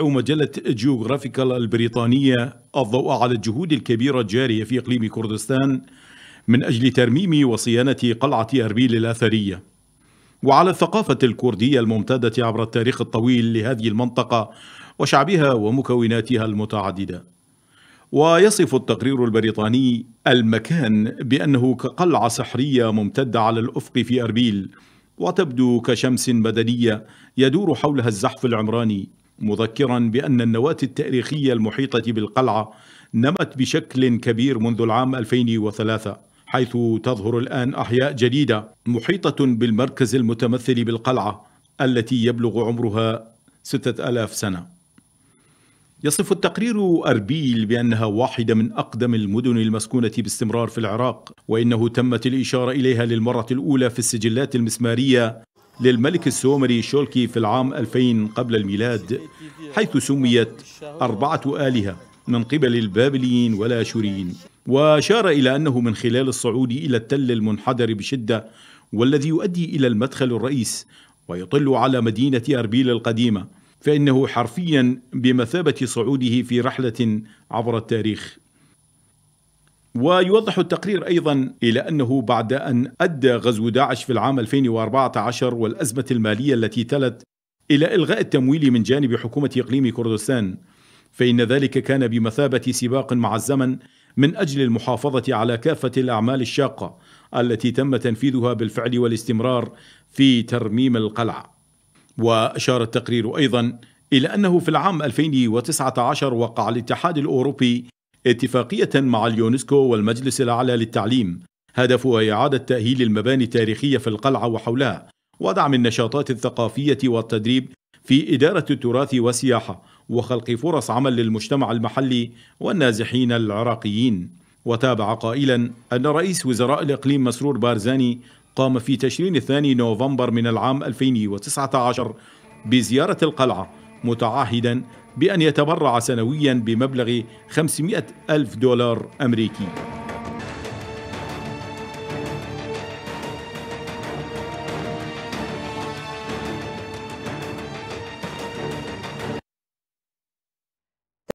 مجلة جيوغرافيكال البريطانية الضوء على الجهود الكبيرة الجارية في إقليم كردستان من أجل ترميم وصيانة قلعة أربيل الأثرية وعلى الثقافة الكردية الممتدة عبر التاريخ الطويل لهذه المنطقة وشعبها ومكوناتها المتعددة ويصف التقرير البريطاني المكان بأنه كقلعة سحرية ممتدة على الأفق في أربيل وتبدو كشمس مدنية يدور حولها الزحف العمراني مذكرا بأن النواة التاريخية المحيطة بالقلعة نمت بشكل كبير منذ العام 2003 حيث تظهر الآن أحياء جديدة محيطة بالمركز المتمثل بالقلعة التي يبلغ عمرها 6000 سنة يصف التقرير أربيل بأنها واحدة من أقدم المدن المسكونة باستمرار في العراق وإنه تمت الإشارة إليها للمرة الأولى في السجلات المسمارية للملك السومري شولكي في العام 2000 قبل الميلاد حيث سميت أربعة آلهة من قبل البابليين والآشوريين وأشار إلى أنه من خلال الصعود إلى التل المنحدر بشدة والذي يؤدي إلى المدخل الرئيس ويطل على مدينة أربيل القديمة فإنه حرفيا بمثابة صعوده في رحلة عبر التاريخ ويوضح التقرير أيضا إلى أنه بعد أن أدى غزو داعش في العام 2014 والأزمة المالية التي تلت إلى إلغاء التمويل من جانب حكومة إقليم كردستان فإن ذلك كان بمثابة سباق مع الزمن من أجل المحافظة على كافة الأعمال الشاقة التي تم تنفيذها بالفعل والاستمرار في ترميم القلعة وأشار التقرير أيضا إلى أنه في العام 2019 وقع الاتحاد الأوروبي اتفاقية مع اليونسكو والمجلس الأعلى للتعليم هدفها إعادة تأهيل المباني التاريخية في القلعة وحولها ودعم النشاطات الثقافية والتدريب في إدارة التراث والسياحة وخلق فرص عمل للمجتمع المحلي والنازحين العراقيين وتابع قائلا أن رئيس وزراء الإقليم مسرور بارزاني قام في تشرين الثاني نوفمبر من العام 2019 بزيارة القلعة متعهدا بأن يتبرع سنويا بمبلغ 500 ألف دولار أمريكي